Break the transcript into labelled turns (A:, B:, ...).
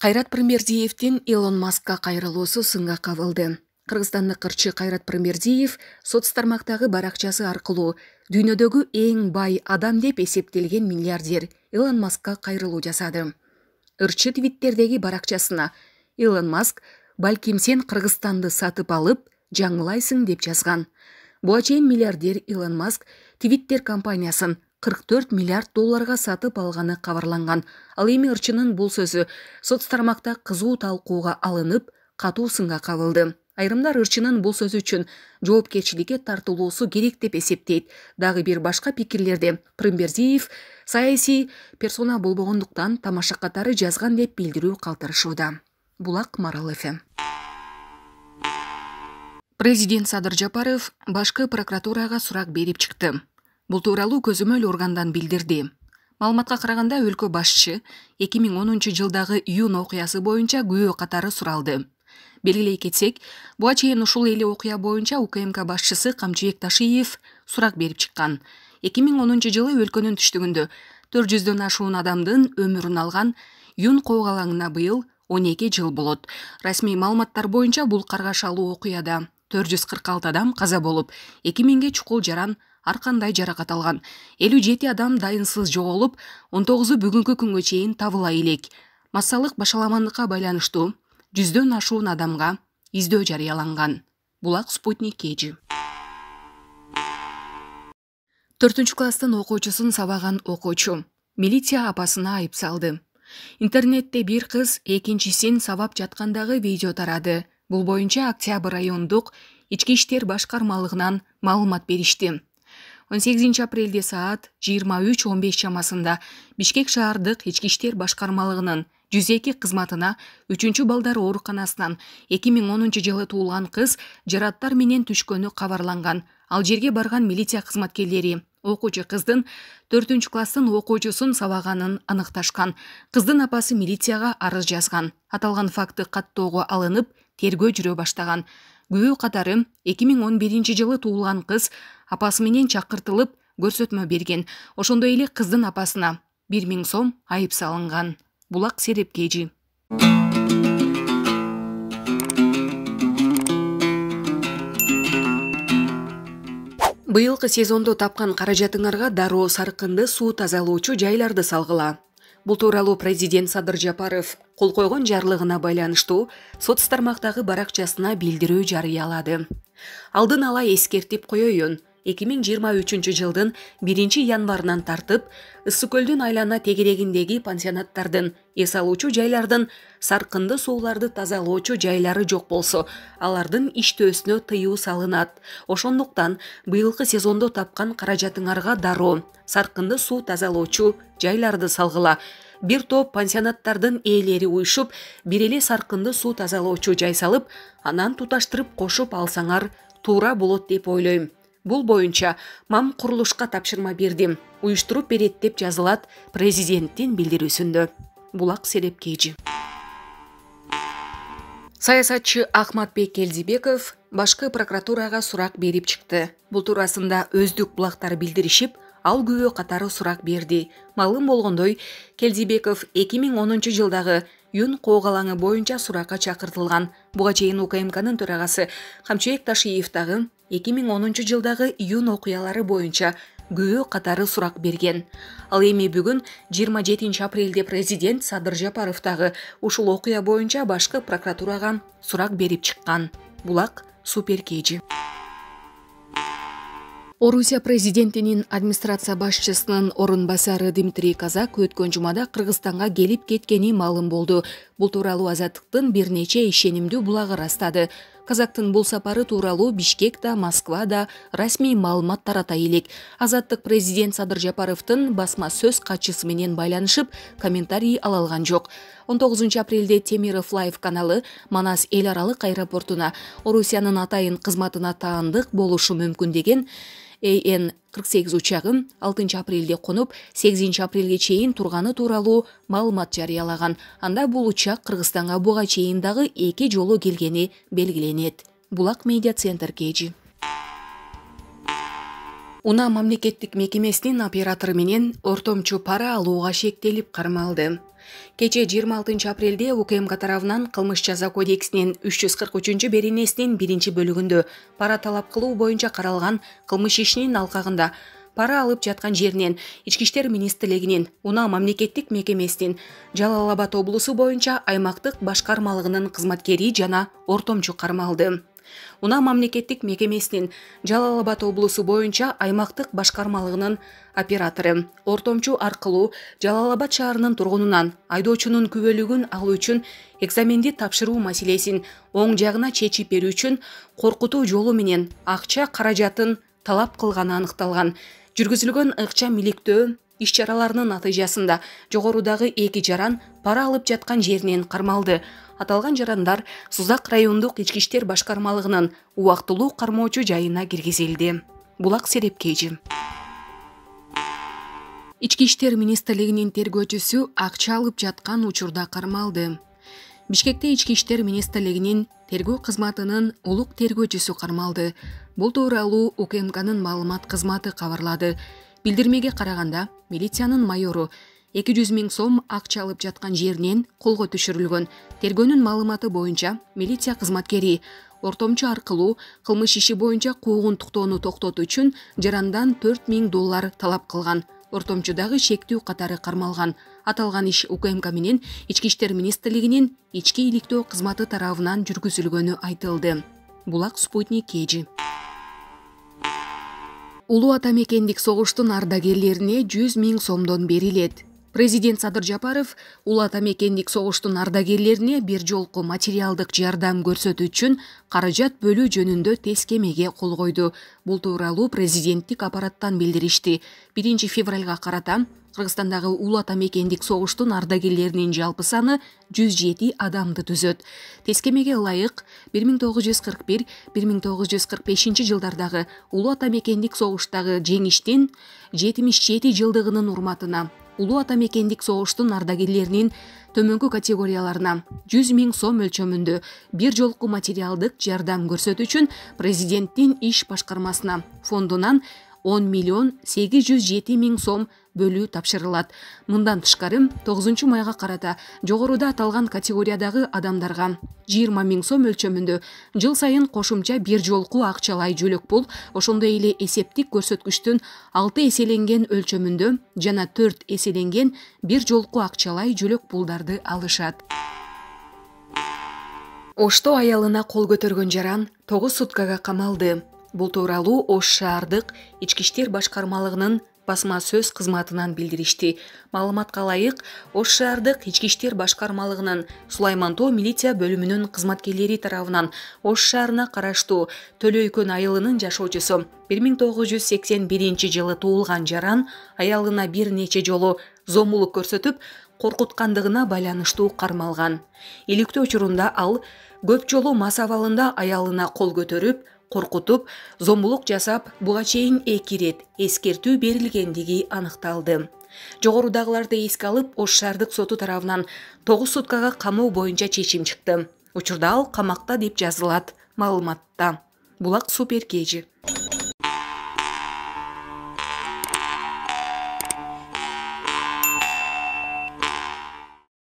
A: кайрат пирмердиевдин илон маскка кайрылуусу сынга кабылды кыргызстандык ырчы кайрат пирмердиев соц тармактагы баракчасы аркылуу дүйнөдөгү эң бай адам деп эсептелген миллиардер илон маскка кайрылуу жасады ырчы твиттердеги баракчасына илон маск балким сен кыргызстанды сатып алып жаңылайсың деп жазган буга чейин миллиардер илон маск твиттер компаниясын кырк төрт миллиард долларга сатып алганы кабарланган ал эми ырчынын бул сөзү соц тармакта кызуу талкууга алынып катуу сынга кабылды айрымдар ырчынын бул сөзү үчүн жоопкерчиликке тартылуусу керек деп эсептейт дагы бир башка пикирлерде примберзиев саясий персона болбогондуктан тамаша катары жазган деп билдирүү калтырышууда булак марал фм президент садыр жапаров башкы прокуратурага сурак берип чыкты бул тууралуу көзөмөл органдан билдирди маалыматка караганда өлкө башчы эки миң онунчу жылдагы июн окуясы боюнча күбө катары суралды белгилей кетсек буга чейин ушул эле окуя боюнча укмк башчысы камчыбек ташиев сурак берип чыккан эки миң онунчу жылы өлкөнүн түштүгүндө төрт жүздөн ашуун адамдын өмүрүн алган юн июнь алаңына быйыл он эки жыл болот расмий маалыматтар боюнча бул каргашалуу окуяда төрт жүз кырк алты адам каза болуп эки миңге чукул жаран ар кандай жаракат алган элүү жети адам дайынсыз жоголуп он тогузу бүгүнкү күнгө чейин табыла элек массалык башаламандыкка байланыштуу жүздөн ашуун адамга издөө жарыяланган булак спутник кежи төртүнчү класстын окуучусун сабаган окуучу милиция апасына айып салды интернетте бир кыз экинчисин сабап жаткандагы видео тарады бул боюнча октябрь райондук ички иштер башкармалыгынан маалымат беришти он сегизинчи апрелде саат жыйырма үч он беш чамасында бишкек шаардык ички иштер башкармалыгынын жүз эки кызматына үчүнчү балдар ооруканасынан эки миң онунчу жылы туулган кыз жарааттар менен түшкөнү кабарланган ал жерге барган милиция кызматкерлери окуучу кыздын төртүнчү класстын окуучусун сабаганын аныкташкан кыздын апасы милицияга арыз жазган аталган факты каттоого алынып тергөө жүрө баштаган күбө катары эки миң он биринчи жылы туулган кыз апасы менен чакыртылып көрсөтмө берген ошондой эле кыздын апасына бир миң сом айып салынган булак серепкежи быйылкы сезондо тапкан каражатыңарга дароо саркынды суу тазалоочу жайларды салгыла бул тууралуу президент садыр жапаров кол койгон жарлыгына байланыштуу соц тармактагы баракчасына билдирүү жарыялады алдын ала эскертип коеюн 2023 жылдын 1 январынан тартып көлдүн айлана тегерегиндеги пансионаттардын эс алуучу жайлардын саркынды сууларды тазалоочу жайлары жок болсо алардын иштөөсүнө тыюу салынат ошондуктан быйылкы сезондо тапкан каражатыңарга дароо саркынды суу тазалоочу жайларды салгыла бир топ пансионаттардын ээлери уюшуп бир эле саркынды суу тазалоочу жай салып анан туташтырып кошуп алсаңар туура болот деп ойлойм бул боюнча мам курулушка тапшырма берди уюштуруп берет деп жазылат президенттин билдирүүсүндө булак серепкежи саясатчы акматбек келдибеков башкы прокуратурага сурак берип чыкты бул туурасында өздүк булактар билдиришип ал күбө катары сурак берди маалым болгондой келдибеков эки миң онунчу жылдагы юн июнь алаңы боюнча суракка чакыртылган буга чейин укмкнын төрагасы камчыбек ташиев дагы эки миң онунчу жылдагы июнь окуялары боюнча күбө катары сурак берген ал эми бүгүн жыйырма жетинчи апрелде президент садыр жапаров дагы ушул окуя боюнча башкы прокуратурага сурак берип чыккан булак супер kg орусия президентинин администрация башчысынын орун басары дмитрий казак өткөн жумада кыргызстанга келип кеткени маалым болду бул тууралуу азаттыктын бир нече ишенимдүү булагы ырастады Қазақтың бұл сапары тууралуу Москва да расмий маалымат тарата елек. Азаттық президент садыр Жапаровтың басма сөз қатшысыменен байланышып комментарий ала жоқ. 19 апрелде темиров Лайф каналы манас эл Аралық аэропортуна орусияның атайын қызматына таандык болушу мүмкіндеген. деген эн кырк сегиз учагын алтынчы апрелде конуп сегизинчи апрелге чейин турганы тууралуу маалымат жарыялаган анда бул учак кыргызстанга буга чейин дагы эки жолу келгени белгиленет булак медиа центр kg унаа мамлекеттик мекемесинин оператору менен ортомчу пара алууга шектелип кармалды Кече 26 апрелде укмк тарабынан кылмыш жаза кодексинин 343 беренесинин биринчи бөлүгүндө пара талап кылуу боюнча каралган кылмыш ишинин алкагында пара алып жаткан жеринен ички иштер министрлигинин унаа мамлекеттик мекемесинин жалал абад облусу боюнча аймактык башкармалыгынын кызматкери жана ортомчу кармалды унаа мамлекеттик мекемесинин жалал абад облусу боюнча аймактык башкармалыгынын оператору ортомчу аркылуу жалал абад шаарынын тургунунан айдоочунун күбөлүгүн алуу үчүн экзаменди тапшыруу маселесин оң жагына чечип берүү үчүн коркутуу жолу менен акча каражатын талап кылганы аныкталган жүргүзүлгөн ыкчам иликтөө иш чараларынын натыйжасында жогорудагы эки жаран пара алып жаткан жеринен кармалды аталган жарандар сузак райондук ички иштер башкармалыгынын убактылуу кармоочу жайына киргизилди булак сереп ички иштер министрлигинин тергөөчүсү акча алып жаткан учурда кармалды бишкекте ички иштер министрлигинин тергөө кызматынын улук тергөөчүсү кармалды бул тууралуу укмкнын маалымат кызматы кабарлады билдирмеге караганда милициянын майору эки жүз миң сом акча алып жаткан жеринен колго түшүрүлгөн тергөөнүн маалыматы боюнча милиция кызматкери ортомчу аркылуу кылмыш иши боюнча куугунтуктоону токтотуу үчүн жарандан төрт миң доллар талап кылган ортомчу дагы шектүү катары кармалган аталган иш укмк менен ички иштер министрлигинин ички иликтөө кызматы тарабынан жүргүзүлгөнү айтылды булак спутник kg улуу ата мекендик согуштун ардагерлерине жүз миң сомдон берилет президент садыр жапаров улуу ата мекендик согуштун ардагерлерине бир жолку материалдык жардам көрсөтүү үчүн каражат бөлүү жөнүндө тескемеге кол койду бул тууралуу президенттик аппараттан билдиришти биринчи февралга карата кыргызстандагы ул ата мекендик согуштун ардагерлеринин жалпы саны жүз жети адамды түзөт тескемеге лайық, 1941 миң тогуз жүз кырк бир бир миң тогуз жүз кырк улуу ата мекендик согуштун ардагерлеринин төмөнкү категорияларына жүз миң сом өлчөмүндө бир жолку материалдык жардам көрсөтүү үшін президенттин иш башкармасына фондунан 10 миллион сегиз жүз жети миң сом бөлүү тапшырылат мындан тышкары тогузунчу майга карата жогоруда аталган категориядагы адамдарга жыйырма миң сом өлчөмүндө жыл сайын кошумча бир жолку акчалай жөлөк пул ошондой эле эсептик көрсөткүчтүн алты эселенген өлчөмүндө жана төрт эселенген бир жолку акчалай жөлөк пулдарды алышат ошто аялына кол көтөргөн жаран тогуз суткага камалды бул тууралуу ош шаардык ички иштер башкармалыгынын басма сөз кызматынан билдиришти маалыматка ылайык ош шаардык ички иштер башкармалыгынын сулайман тоо милиция бөлүмүнүн кызматкерлери тарабынан ош шаарына караштуу өйкөн айылынын жашоочусу бир миң тогуз жүз сексен биринчи жылы туулган жаран аялына бир нече жолу зомбулук көрсөтүп коркуткандыгына байланыштуу кармалган иликтөө учурунда ал көп жолу мас абалында аялына кол көтөрүп коркутуп зомбулук жасап буга чейин эки ирет эскертүү берилгендиги аныкталды жогорудагыларды эске алып ош шаардык соту тарабынан тогуз суткага камоо боюнча чечим чыкты учурда ал камакта деп жазылат маалыматта булак супер kg